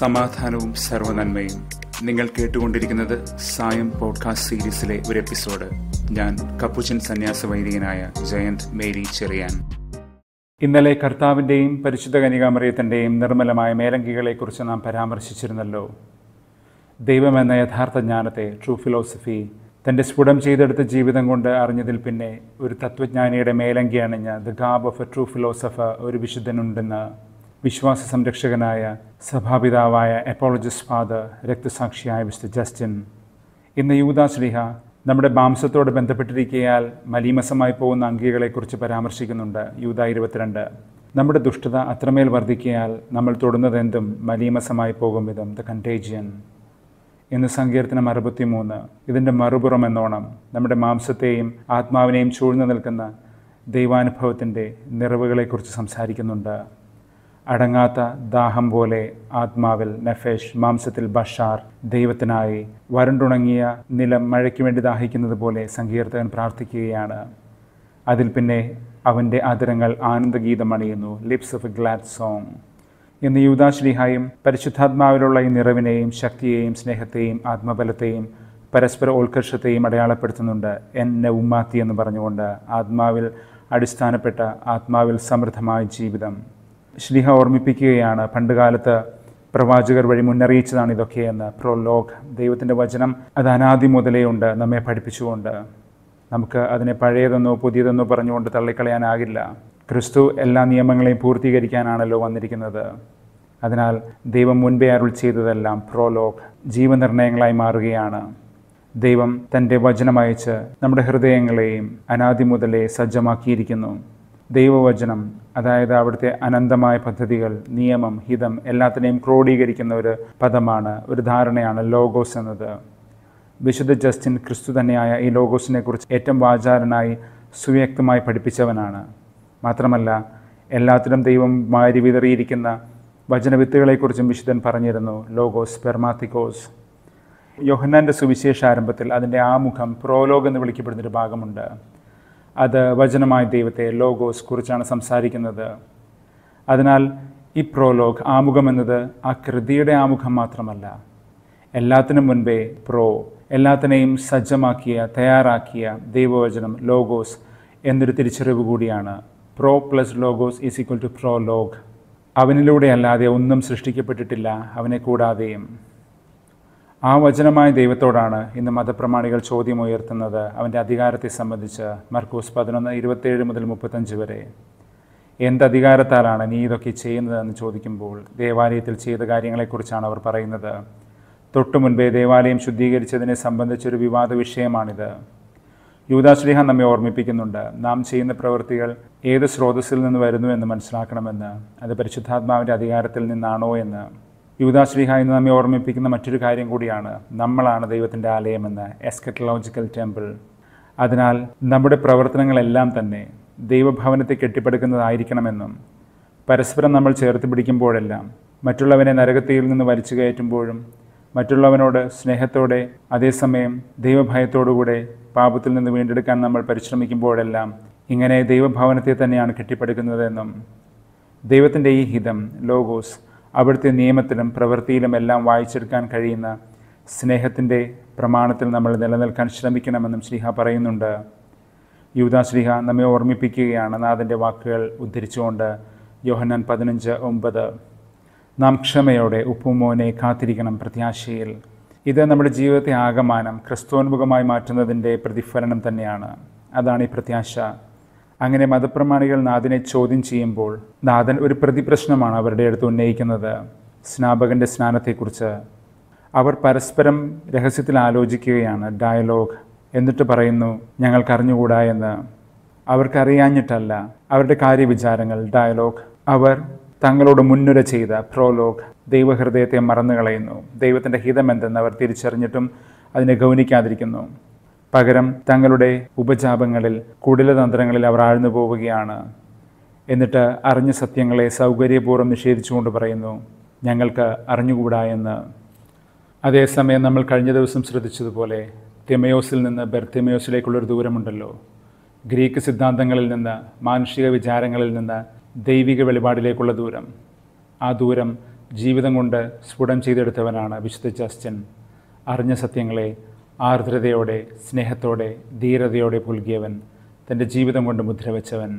സമാധാനവും സർവനന്മയും നിങ്ങൾ കേട്ടുകൊണ്ടിരിക്കുന്നത് സായം പോഡ്കാസ്റ്റ് സീരീസിലെ ഒരു എപ്പിസോഡ് ഞാൻ കപ്പുച്ചൻ സന്യാസ വൈദികനായ ജയന്ത് മേരി ചെറിയാൻ ഇന്നലെ കർത്താവിൻ്റെയും പരിശുദ്ധ കനികാമറിയത്തിൻ്റെയും നിർമ്മലമായ മേലങ്കികളെക്കുറിച്ച് നാം പരാമർശിച്ചിരുന്നല്ലോ ദൈവമെന്ന യഥാർത്ഥ ജ്ഞാനത്തെ ട്രൂ ഫിലോസഫി തൻ്റെ സ്ഫുടം ചെയ്തെടുത്ത ജീവിതം കൊണ്ട് അറിഞ്ഞതിൽ പിന്നെ ഒരു തത്വജ്ഞാനിയുടെ മേലങ്കി അണിഞ്ഞ the garb of a true philosopher ഒരു വിശുദ്ധനുണ്ടെന്ന് വിശ്വാസ സംരക്ഷകനായ സഭാപിതാവായ എപ്പോളജിസ് ഫാദർ രക്തസാക്ഷിയായ മിസ്റ്റർ ജസ്റ്റിൻ ഇന്ന് ശ്രീഹ നമ്മുടെ മാംസത്തോട് ബന്ധപ്പെട്ടിരിക്കയാൽ മലീമസമായി പോകുന്ന അങ്കികളെക്കുറിച്ച് പരാമർശിക്കുന്നുണ്ട് യൂത ഇരുപത്തിരണ്ട് നമ്മുടെ ദുഷ്ടത അത്രമേൽ വർദ്ധിക്കയാൽ നമ്മൾ തൊടുന്നതെന്തും മലീമസമായി പോകും വിധം ദ കണ്ടേജിയൻ എന്ന് സങ്കീർത്തനം മൂന്ന് ഇതിൻ്റെ മറുപുറം എന്നോണം നമ്മുടെ മാംസത്തെയും ആത്മാവിനെയും ചൂഴ്ന്നു നിൽക്കുന്ന ദൈവാനുഭവത്തിൻ്റെ നിറവുകളെക്കുറിച്ച് സംസാരിക്കുന്നുണ്ട് അടങ്ങാത്ത ദാഹം പോലെ ആത്മാവിൽ നഫേഷ് മാംസത്തിൽ ബഷാർ ദൈവത്തിനായി വരണ്ടുണങ്ങിയ നിലം മഴയ്ക്ക് വേണ്ടി ദാഹിക്കുന്നത് പോലെ സങ്കീർത്തകൻ പ്രാർത്ഥിക്കുകയാണ് അതിൽ പിന്നെ അവൻ്റെ അതിരങ്ങൾ ആനന്ദഗീതം അണിയുന്നു lips of a glad song എന്ന് യൂതാശ്ലീഹായും പരിശുദ്ധാത്മാവിലുള്ള ഈ നിറവിനെയും ശക്തിയെയും സ്നേഹത്തെയും ആത്മബലത്തെയും പരസ്പര ഉത്കർഷത്തെയും അടയാളപ്പെടുത്തുന്നുണ്ട് എന്നെ ഉമ്മാത്തി എന്ന് പറഞ്ഞുകൊണ്ട് ആത്മാവിൽ അടിസ്ഥാനപ്പെട്ട ആത്മാവിൽ സമൃദ്ധമായ ജീവിതം ശ്ലീഹ ഓർമ്മിപ്പിക്കുകയാണ് പണ്ടുകാലത്ത് പ്രവാചകർ വഴി മുന്നറിയിച്ചതാണ് ഇതൊക്കെയെന്ന് പ്രോലോഗ് ദൈവത്തിൻ്റെ വചനം അത് അനാദി മുതലേ ഉണ്ട് നമ്മെ പഠിപ്പിച്ചുകൊണ്ട് നമുക്ക് അതിനെ പഴയതെന്നോ പുതിയതെന്നോ പറഞ്ഞുകൊണ്ട് തള്ളിക്കളയാനാകില്ല ക്രിസ്തു എല്ലാ നിയമങ്ങളെയും പൂർത്തീകരിക്കാനാണല്ലോ വന്നിരിക്കുന്നത് അതിനാൽ ദൈവം മുൻപേ അരുൾ ചെയ്തതെല്ലാം പ്രോലോഗ് ജീവനിർണയങ്ങളായി മാറുകയാണ് ദൈവം തൻ്റെ വചനമയച്ച് നമ്മുടെ ഹൃദയങ്ങളെയും അനാദി മുതലേ സജ്ജമാക്കിയിരിക്കുന്നു ദൈവവചനം അതായത് അവിടുത്തെ അനന്തമായ പദ്ധതികൾ നിയമം ഹിതം എല്ലാത്തിനെയും ക്രോഡീകരിക്കുന്ന ഒരു പദമാണ് ഒരു ധാരണയാണ് ലോഗോസ് എന്നത് വിശുദ്ധ ജസ്റ്റിൻ ക്രിസ്തു തന്നെയായ ഈ ലോഗോസിനെ കുറിച്ച് ഏറ്റവും വാചാരനായി സുവ്യക്തമായി പഠിപ്പിച്ചവനാണ് മാത്രമല്ല എല്ലാത്തിനും ദൈവം മാരി വിതറിയിരിക്കുന്ന വചനവിത്തുകളെക്കുറിച്ചും വിശുദ്ധൻ പറഞ്ഞിരുന്നു ലോഗോസ് പെർമാത്തിക്കോസ് യോഹന്നാൻ്റെ സുവിശേഷ ആരംഭത്തിൽ അതിൻ്റെ ആമുഖം പ്രോലോഗ് എന്ന് വിളിക്കപ്പെടുന്നൊരു ഭാഗമുണ്ട് അത് വചനമായ ദൈവത്തെ ലോഗോസ് കുറിച്ചാണ് സംസാരിക്കുന്നത് അതിനാൽ ഈ പ്രോലോഗ് ആമുഖം എന്നത് ആ കൃതിയുടെ ആമുഖം മാത്രമല്ല എല്ലാത്തിനും മുൻപേ പ്രോ എല്ലാത്തിനെയും സജ്ജമാക്കിയ തയ്യാറാക്കിയ ദൈവവചനം ലോഗോസ് എന്നൊരു തിരിച്ചറിവ് കൂടിയാണ് pro plus logos is equal to prologue അവനിലൂടെ അല്ലാതെ ഒന്നും സൃഷ്ടിക്കപ്പെട്ടിട്ടില്ല അവനെ കൂടാതെയും ആ വചനമായ ദൈവത്തോടാണ് ഇന്ന് മതപ്രമാണികൾ ചോദ്യം ഉയർത്തുന്നത് അവൻ്റെ അധികാരത്തെ സംബന്ധിച്ച് മർക്കൂസ് പതിനൊന്ന് ഇരുപത്തേഴ് മുതൽ മുപ്പത്തഞ്ച് വരെ അധികാരത്താലാണ് നീ ഇതൊക്കെ ചെയ്യുന്നതെന്ന് ചോദിക്കുമ്പോൾ ദേവാലയത്തിൽ ചെയ്ത കാര്യങ്ങളെക്കുറിച്ചാണ് അവർ പറയുന്നത് തൊട്ടു മുൻപേ ദേവാലയം ശുദ്ധീകരിച്ചതിനെ സംബന്ധിച്ചൊരു വിവാദ വിഷയമാണിത് യൂതാശ്രീഹ നമ്മെ ഓർമ്മിപ്പിക്കുന്നുണ്ട് നാം ചെയ്യുന്ന പ്രവൃത്തികൾ ഏത് സ്രോതസ്സിൽ നിന്ന് വരുന്നു എന്ന് മനസ്സിലാക്കണമെന്ന് അത് പരിശുദ്ധാത്മാവിൻ്റെ അധികാരത്തിൽ നിന്നാണോ എന്ന് യുവതാശ്രീഹ എന്ന് നമ്മെ ഓർമ്മിപ്പിക്കുന്ന മറ്റൊരു കാര്യം കൂടിയാണ് നമ്മളാണ് ദൈവത്തിൻ്റെ ആലയമെന്ന് എസ്കറ്റലോജിക്കൽ ടെമ്പിൾ അതിനാൽ നമ്മുടെ പ്രവർത്തനങ്ങളെല്ലാം തന്നെ ദൈവഭവനത്തെ കെട്ടിപ്പടുക്കുന്നതായിരിക്കണമെന്നും പരസ്പരം നമ്മൾ ചേർത്ത് പിടിക്കുമ്പോഴെല്ലാം മറ്റുള്ളവനെ നരകത്തിയിൽ നിന്ന് വലിച്ചു കയറ്റുമ്പോഴും മറ്റുള്ളവനോട് സ്നേഹത്തോടെ അതേസമയം ദൈവഭയത്തോടുകൂടെ പാപത്തിൽ നിന്ന് വീണ്ടെടുക്കാൻ നമ്മൾ പരിശ്രമിക്കുമ്പോഴെല്ലാം ഇങ്ങനെ ദൈവഭവനത്തെ തന്നെയാണ് കെട്ടിപ്പടുക്കുന്നതെന്നും ദൈവത്തിൻ്റെ ഈ ഹിതം ലോഗോസ് അവിടുത്തെ നിയമത്തിലും എല്ലാം വായിച്ചെടുക്കാൻ കഴിയുന്ന സ്നേഹത്തിൻ്റെ പ്രമാണത്തിൽ നമ്മൾ നിലനിൽക്കാൻ ശ്രമിക്കണമെന്നും ശ്രീഹ പറയുന്നുണ്ട് യുവതാ ശ്രീഹ നമ്മെ ഓർമ്മിപ്പിക്കുകയാണ് നാഥൻ്റെ വാക്കുകൾ ഉദ്ധരിച്ചുകൊണ്ട് യോഹന്നാൻ പതിനഞ്ച് ഒമ്പത് നാം ക്ഷമയോടെ ഉപ്പുമോനെ കാത്തിരിക്കണം പ്രത്യാശയിൽ ഇത് നമ്മുടെ ജീവിതത്തെ ആകമാനം ക്രിസ്തോന്മുഖമായി മാറ്റുന്നതിൻ്റെ പ്രതിഫലനം തന്നെയാണ് അതാണ് ഈ പ്രത്യാശ അങ്ങനെ മതപ്രമാണികൾ നാഥനെ ചോദ്യം ചെയ്യുമ്പോൾ നാഥൻ ഒരു പ്രതിപ്രശ്നമാണ് അവരുടെ അടുത്ത് ഉന്നയിക്കുന്നത് സ്നാപകൻ്റെ സ്നാനത്തെക്കുറിച്ച് അവർ പരസ്പരം രഹസ്യത്തിൽ ആലോചിക്കുകയാണ് ഡയലോഗ് എന്നിട്ട് പറയുന്നു ഞങ്ങൾക്കറിഞ്ഞുകൂടാ എന്ന് അവർക്കറിയാഞ്ഞിട്ടല്ല അവരുടെ കാര്യവിചാരങ്ങൾ ഡയലോഗ് അവർ തങ്ങളോട് മുൻനിര ചെയ്ത പ്രോലോഗ് ദൈവഹൃദയത്തെ മറന്നു കളയുന്നു ദൈവത്തിൻ്റെ ഹിതമെന്തെന്ന് അവർ തിരിച്ചറിഞ്ഞിട്ടും അതിനെ ഗൗനിക്കാതിരിക്കുന്നു പകരം തങ്ങളുടെ ഉപജാപങ്ങളിൽ കുടിലതന്ത്രങ്ങളിൽ അവർ ആഴ്ന്നു പോവുകയാണ് എന്നിട്ട് അറിഞ്ഞ സത്യങ്ങളെ സൗകര്യപൂർവ്വം നിഷേധിച്ചുകൊണ്ട് പറയുന്നു ഞങ്ങൾക്ക് അറിഞ്ഞുകൂടാ എന്ന് അതേസമയം നമ്മൾ കഴിഞ്ഞ ദിവസം ശ്രദ്ധിച്ചതുപോലെ തിമയോസിൽ നിന്ന് ബെർത്തിമയോസിലേക്കുള്ളൊരു ദൂരമുണ്ടല്ലോ ഗ്രീക്ക് സിദ്ധാന്തങ്ങളിൽ നിന്ന് മാനുഷിക വിചാരങ്ങളിൽ നിന്ന് ദൈവിക വെളിപാടിലേക്കുള്ള ദൂരം ആ ദൂരം ജീവിതം കൊണ്ട് സ്ഫുടം ചെയ്തെടുത്തവനാണ് വിശുദ്ധ ജസ്റ്റൻ അറിഞ്ഞ സത്യങ്ങളെ ആർദ്രതയോടെ സ്നേഹത്തോടെ ധീരതയോടെ പുൽകിയവൻ തൻ്റെ ജീവിതം കൊണ്ട് മുദ്രവെച്ചവൻ